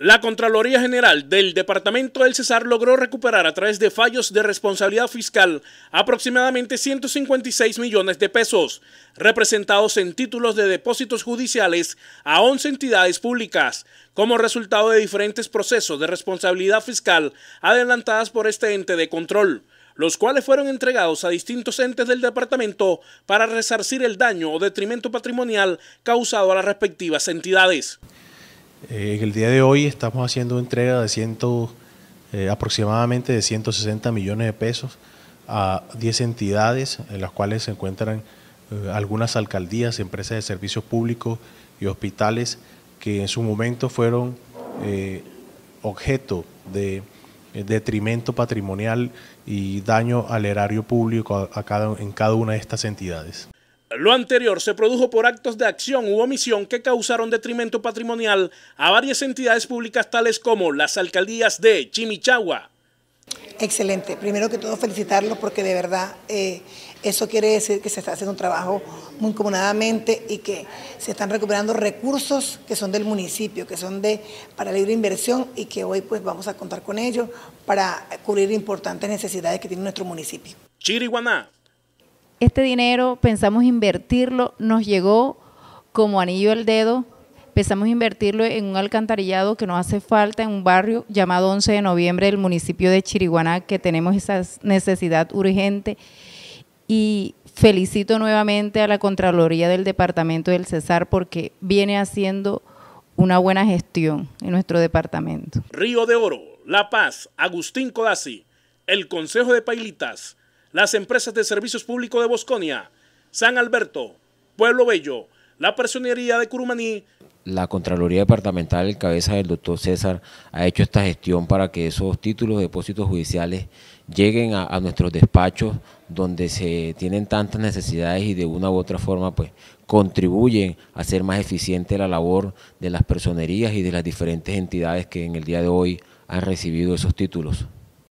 La Contraloría General del Departamento del Cesar logró recuperar a través de fallos de responsabilidad fiscal aproximadamente 156 millones de pesos, representados en títulos de depósitos judiciales a 11 entidades públicas, como resultado de diferentes procesos de responsabilidad fiscal adelantadas por este ente de control, los cuales fueron entregados a distintos entes del departamento para resarcir el daño o detrimento patrimonial causado a las respectivas entidades. Eh, en el día de hoy estamos haciendo entrega de eh, aproximadamente de 160 millones de pesos a 10 entidades, en las cuales se encuentran eh, algunas alcaldías, empresas de servicios públicos y hospitales que en su momento fueron objeto de detrimento patrimonial y daño al erario público en cada una de estas entidades. Lo anterior se produjo por actos de acción u omisión que causaron detrimento patrimonial a varias entidades públicas tales como las alcaldías de Chimichagua. Excelente. Primero que todo felicitarlos porque de verdad eh, eso quiere decir que se está haciendo un trabajo muy comunadamente y que se están recuperando recursos que son del municipio, que son de para libre inversión y que hoy pues vamos a contar con ellos para cubrir importantes necesidades que tiene nuestro municipio. Chiriguaná este dinero pensamos invertirlo, nos llegó como anillo al dedo, pensamos invertirlo en un alcantarillado que nos hace falta en un barrio llamado 11 de noviembre del municipio de Chiriguaná, que tenemos esa necesidad urgente. Y felicito nuevamente a la Contraloría del Departamento del Cesar porque viene haciendo una buena gestión en nuestro departamento. Río de Oro, La Paz, Agustín Codazzi, el Consejo de Pailitas las empresas de servicios públicos de Bosconia, San Alberto, Pueblo Bello, la Personería de Curumaní. La Contraloría Departamental, en cabeza del doctor César, ha hecho esta gestión para que esos títulos de depósitos judiciales lleguen a, nuestros despachos donde se tienen tantas necesidades y de una u otra forma pues contribuyen a hacer más eficiente la labor de las personerías y de las diferentes entidades que en el día de hoy han recibido esos títulos.